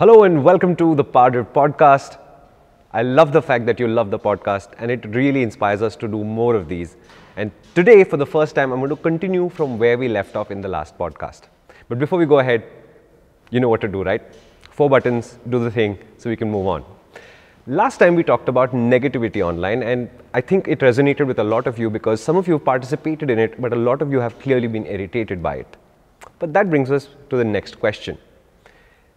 Hello and welcome to the Powder Podcast. I love the fact that you love the podcast and it really inspires us to do more of these. And today, for the first time, I'm going to continue from where we left off in the last podcast. But before we go ahead, you know what to do, right? Four buttons, do the thing so we can move on. Last time we talked about negativity online, and I think it resonated with a lot of you because some of you participated in it, but a lot of you have clearly been irritated by it. But that brings us to the next question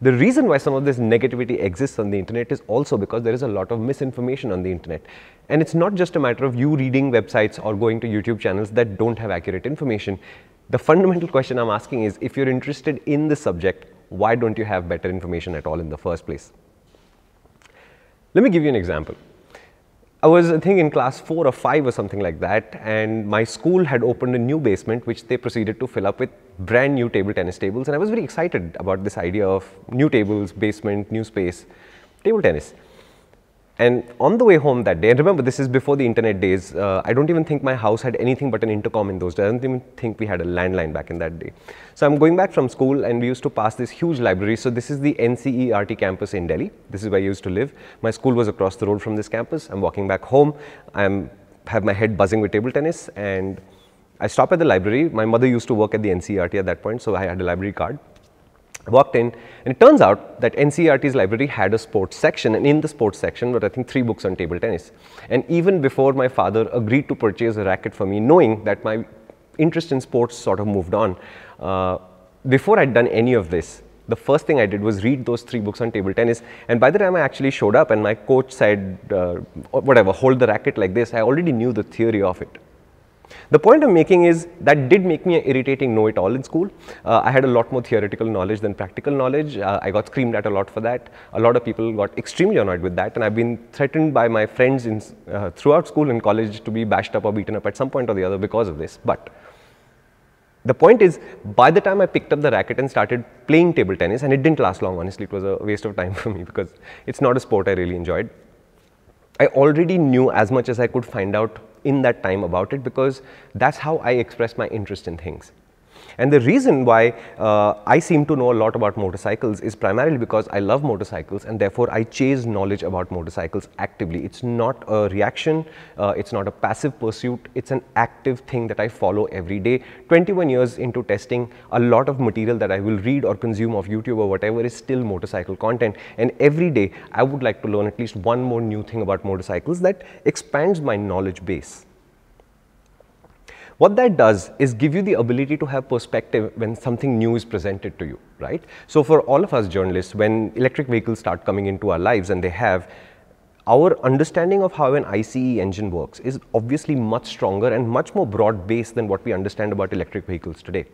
the reason why some of this negativity exists on the internet is also because there is a lot of misinformation on the internet. And it's not just a matter of you reading websites or going to YouTube channels that don't have accurate information. The fundamental question I'm asking is if you're interested in the subject, why don't you have better information at all in the first place? Let me give you an example. I was, I think, in class 4 or 5 or something like that, and my school had opened a new basement which they proceeded to fill up with brand new table tennis tables. And I was very excited about this idea of new tables, basement, new space, table tennis. And on the way home that day, and remember this is before the internet days, uh, I don't even think my house had anything but an intercom in those days. I don't even think we had a landline back in that day. So I'm going back from school and we used to pass this huge library. So this is the NCERT campus in Delhi. This is where I used to live. My school was across the road from this campus. I'm walking back home. I'm have my head buzzing with table tennis and I stop at the library. My mother used to work at the NCERT at that point, so I had a library card walked in and it turns out that NCRT's library had a sports section and in the sports section were I think three books on table tennis. And even before my father agreed to purchase a racket for me knowing that my interest in sports sort of moved on, uh, before I'd done any of this, the first thing I did was read those three books on table tennis and by the time I actually showed up and my coach said uh, whatever hold the racket like this, I already knew the theory of it. The point I'm making is that did make me an irritating know-it-all in school. Uh, I had a lot more theoretical knowledge than practical knowledge. Uh, I got screamed at a lot for that. A lot of people got extremely annoyed with that and I've been threatened by my friends in, uh, throughout school and college to be bashed up or beaten up at some point or the other because of this. But the point is, by the time I picked up the racket and started playing table tennis, and it didn't last long, honestly, it was a waste of time for me because it's not a sport I really enjoyed. I already knew as much as I could find out in that time about it because that's how I express my interest in things. And the reason why uh, I seem to know a lot about motorcycles is primarily because I love motorcycles and therefore I chase knowledge about motorcycles actively. It's not a reaction, uh, it's not a passive pursuit, it's an active thing that I follow every day. 21 years into testing, a lot of material that I will read or consume of YouTube or whatever is still motorcycle content. And every day I would like to learn at least one more new thing about motorcycles that expands my knowledge base. What that does is give you the ability to have perspective when something new is presented to you, right? So for all of us journalists, when electric vehicles start coming into our lives and they have, our understanding of how an ICE engine works is obviously much stronger and much more broad-based than what we understand about electric vehicles today.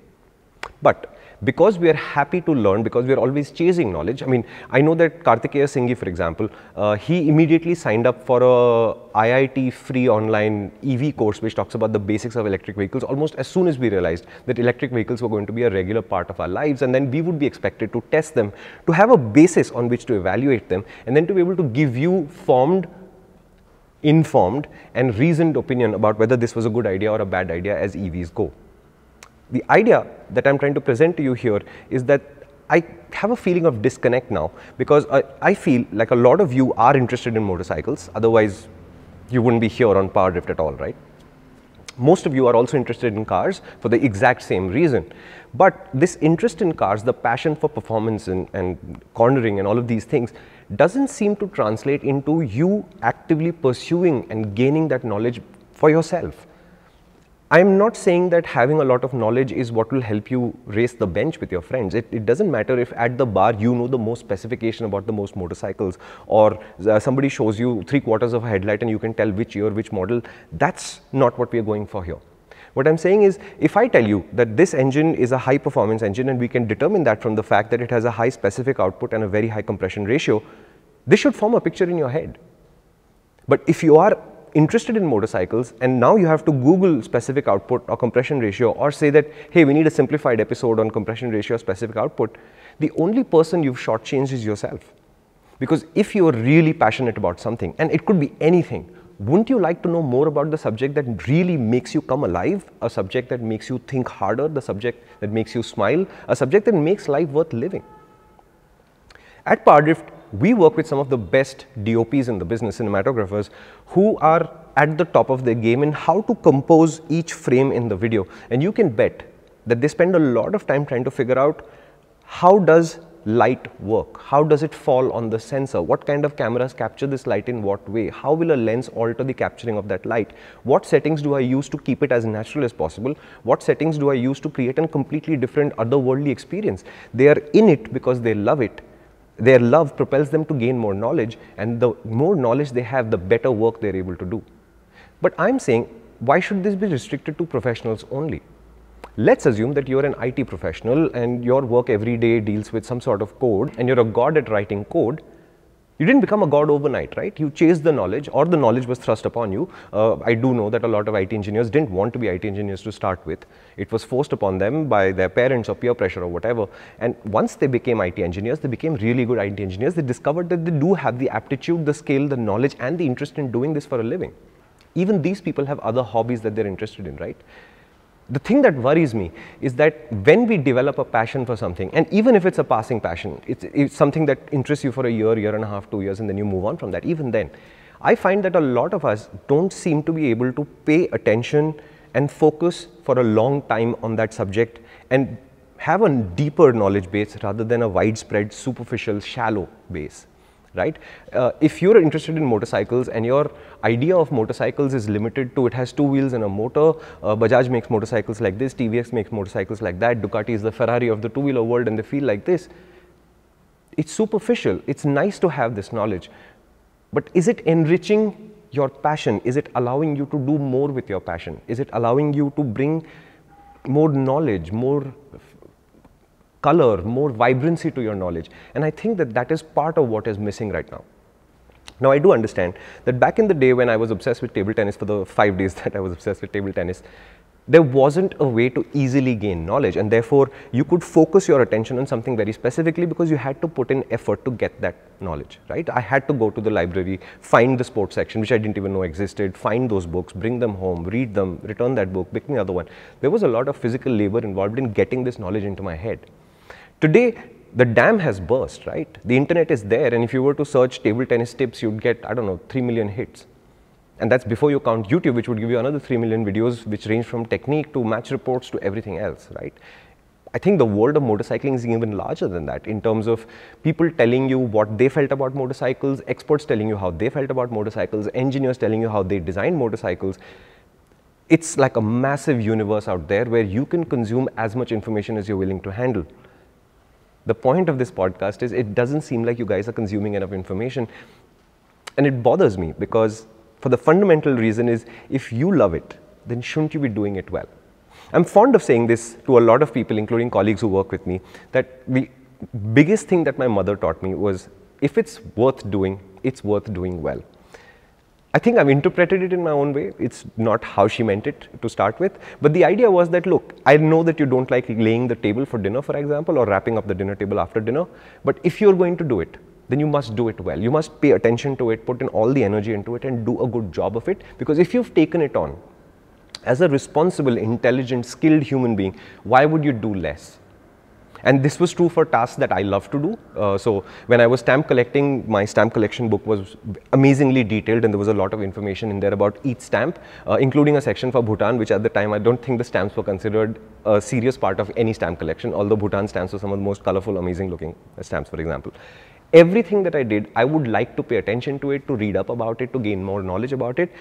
But because we are happy to learn, because we are always chasing knowledge, I mean, I know that Kartikeya Singhi, for example, uh, he immediately signed up for a IIT free online EV course, which talks about the basics of electric vehicles almost as soon as we realized that electric vehicles were going to be a regular part of our lives. And then we would be expected to test them, to have a basis on which to evaluate them, and then to be able to give you formed informed and reasoned opinion about whether this was a good idea or a bad idea as EVs go the idea that I'm trying to present to you here is that I have a feeling of disconnect now because I, I, feel like a lot of you are interested in motorcycles, otherwise you wouldn't be here on Power Drift at all, right? Most of you are also interested in cars for the exact same reason. But this interest in cars, the passion for performance and, and cornering and all of these things doesn't seem to translate into you actively pursuing and gaining that knowledge for yourself. I'm not saying that having a lot of knowledge is what will help you race the bench with your friends. It, it doesn't matter if at the bar you know the most specification about the most motorcycles or uh, somebody shows you three quarters of a headlight and you can tell which year, which model. That's not what we are going for here. What I'm saying is if I tell you that this engine is a high performance engine and we can determine that from the fact that it has a high specific output and a very high compression ratio, this should form a picture in your head. But if you are interested in motorcycles and now you have to Google specific output or compression ratio or say that, hey, we need a simplified episode on compression ratio specific output, the only person you've shortchanged is yourself. Because if you're really passionate about something, and it could be anything, wouldn't you like to know more about the subject that really makes you come alive, a subject that makes you think harder, the subject that makes you smile, a subject that makes life worth living? At Pardrift, we work with some of the best DOPs in the business, cinematographers, who are at the top of their game in how to compose each frame in the video. And you can bet that they spend a lot of time trying to figure out how does light work? How does it fall on the sensor? What kind of cameras capture this light in what way? How will a lens alter the capturing of that light? What settings do I use to keep it as natural as possible? What settings do I use to create a completely different otherworldly experience? They are in it because they love it their love propels them to gain more knowledge, and the more knowledge they have, the better work they're able to do. But I'm saying, why should this be restricted to professionals only? Let's assume that you're an IT professional and your work every day deals with some sort of code and you're a god at writing code. You didn't become a god overnight, right? You chased the knowledge or the knowledge was thrust upon you. Uh, I do know that a lot of IT engineers didn't want to be IT engineers to start with. It was forced upon them by their parents or peer pressure or whatever. And once they became IT engineers, they became really good IT engineers. They discovered that they do have the aptitude, the skill, the knowledge and the interest in doing this for a living. Even these people have other hobbies that they're interested in, right? the thing that worries me is that when we develop a passion for something, and even if it's a passing passion, it's, it's, something that interests you for a year, year and a half, two years, and then you move on from that, even then, I find that a lot of us don't seem to be able to pay attention and focus for a long time on that subject and have a deeper knowledge base rather than a widespread, superficial, shallow base right? Uh, if you're interested in motorcycles and your idea of motorcycles is limited to it has two wheels and a motor, uh, Bajaj makes motorcycles like this, TVS makes motorcycles like that, Ducati is the Ferrari of the two-wheeler world and they feel like this. It's superficial. It's nice to have this knowledge. But is it enriching your passion? Is it allowing you to do more with your passion? Is it allowing you to bring more knowledge, more color, more vibrancy to your knowledge. And I think that that is part of what is missing right now. Now I do understand that back in the day when I was obsessed with table tennis for the five days that I was obsessed with table tennis, there wasn't a way to easily gain knowledge and therefore you could focus your attention on something very specifically because you had to put in effort to get that knowledge, right? I had to go to the library, find the sports section which I didn't even know existed, find those books, bring them home, read them, return that book, pick me another one. There was a lot of physical labor involved in getting this knowledge into my head. Today, the dam has burst, right? The internet is there, and if you were to search table tennis tips, you'd get, I don't know, 3 million hits. And that's before you count YouTube, which would give you another 3 million videos, which range from technique to match reports to everything else, right? I think the world of motorcycling is even larger than that in terms of people telling you what they felt about motorcycles, experts telling you how they felt about motorcycles, engineers telling you how they designed motorcycles. It's like a massive universe out there where you can consume as much information as you're willing to handle the point of this podcast is it doesn't seem like you guys are consuming enough information. And it bothers me because, for the fundamental reason, is if you love it, then shouldn't you be doing it well? I'm fond of saying this to a lot of people, including colleagues who work with me, that the biggest thing that my mother taught me was if it's worth doing, it's worth doing well. I think I've interpreted it in my own way. It's not how she meant it to start with. But the idea was that, look, I know that you don't like laying the table for dinner, for example, or wrapping up the dinner table after dinner. But if you're going to do it, then you must do it well. You must pay attention to it, put in all the energy into it and do a good job of it. Because if you've taken it on as a responsible, intelligent, skilled human being, why would you do less? And this was true for tasks that I love to do. Uh, so when I was stamp collecting, my stamp collection book was amazingly detailed and there was a lot of information in there about each stamp, uh, including a section for Bhutan, which at the time I don't think the stamps were considered a serious part of any stamp collection, although Bhutan stamps were some of the most colorful, amazing looking stamps, for example everything that I did, I would like to pay attention to it, to read up about it, to gain more knowledge about it.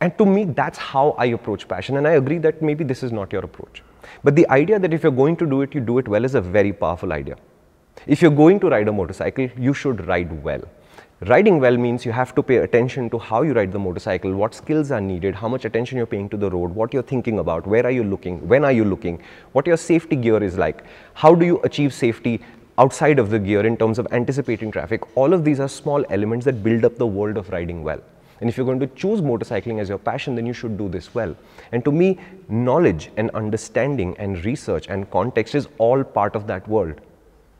And to me, that's how I approach passion. And I agree that maybe this is not your approach. But the idea that if you're going to do it, you do it well is a very powerful idea. If you're going to ride a motorcycle, you should ride well. Riding well means you have to pay attention to how you ride the motorcycle, what skills are needed, how much attention you're paying to the road, what you're thinking about, where are you looking, when are you looking, what your safety gear is like, how do you achieve safety outside of the gear in terms of anticipating traffic. All of these are small elements that build up the world of riding well. And if you're going to choose motorcycling as your passion, then you should do this well. And to me, knowledge and understanding and research and context is all part of that world.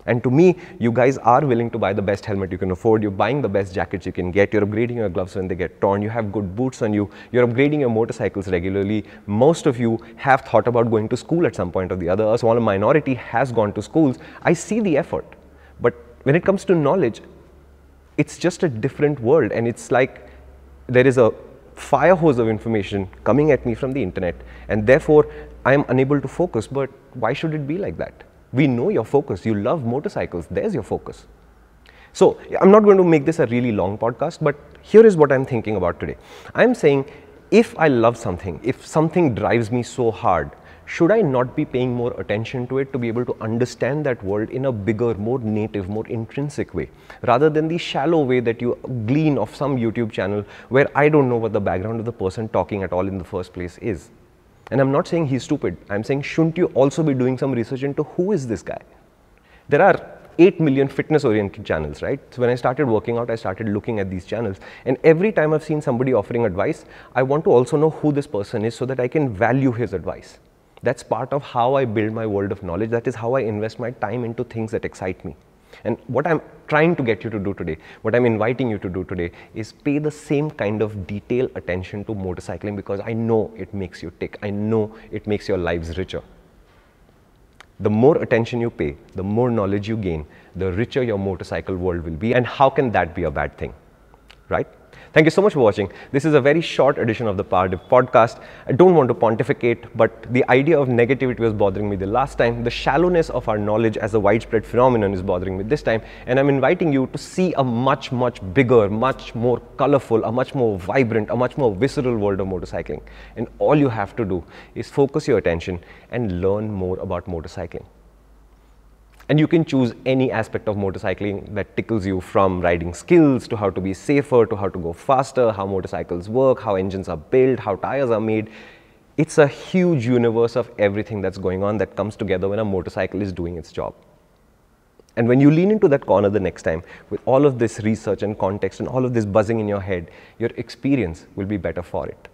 And to me, you guys are willing to buy the best helmet you can afford, you're buying the best jackets you can get, you're upgrading your gloves when they get torn, you have good boots on you, you're upgrading your motorcycles regularly. Most of you have thought about going to school at some point or the other, a minority has gone to schools. I see the effort. But when it comes to knowledge, it's just a different world and it's like there is a fire hose of information coming at me from the internet and therefore I am unable to focus but why should it be like that? We know your focus, you love motorcycles, there's your focus. So, I'm not going to make this a really long podcast but here is what I'm thinking about today. I'm saying if I love something, if something drives me so hard should I not be paying more attention to it to be able to understand that world in a bigger, more native, more intrinsic way, rather than the shallow way that you glean of some YouTube channel where I don't know what the background of the person talking at all in the first place is. And I'm not saying he's stupid, I'm saying shouldn't you also be doing some research into who is this guy? There are 8 million fitness oriented channels, right? So when I started working out, I started looking at these channels. And every time I've seen somebody offering advice, I want to also know who this person is so that I can value his advice. That's part of how I build my world of knowledge. That is how I invest my time into things that excite me. And what I'm trying to get you to do today, what I'm inviting you to do today is pay the same kind of detailed attention to motorcycling because I know it makes you tick. I know it makes your lives richer. The more attention you pay, the more knowledge you gain, the richer your motorcycle world will be. And how can that be a bad thing? Right? Thank you so much for watching. This is a very short edition of the Power Div podcast. I don't want to pontificate, but the idea of negativity was bothering me the last time. The shallowness of our knowledge as a widespread phenomenon is bothering me this time. And I'm inviting you to see a much, much bigger, much more colorful, a much more vibrant, a much more visceral world of motorcycling. And all you have to do is focus your attention and learn more about motorcycling. And you can choose any aspect of motorcycling that tickles you from riding skills to how to be safer to how to go faster, how motorcycles work, how engines are built, how tires are made. It's a huge universe of everything that's going on that comes together when a motorcycle is doing its job. And when you lean into that corner the next time with all of this research and context and all of this buzzing in your head, your experience will be better for it.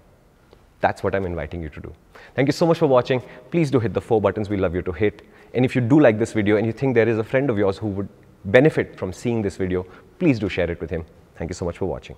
That's what I'm inviting you to do. Thank you so much for watching. Please do hit the four buttons we love you to hit. And if you do like this video and you think there is a friend of yours who would benefit from seeing this video, please do share it with him. Thank you so much for watching.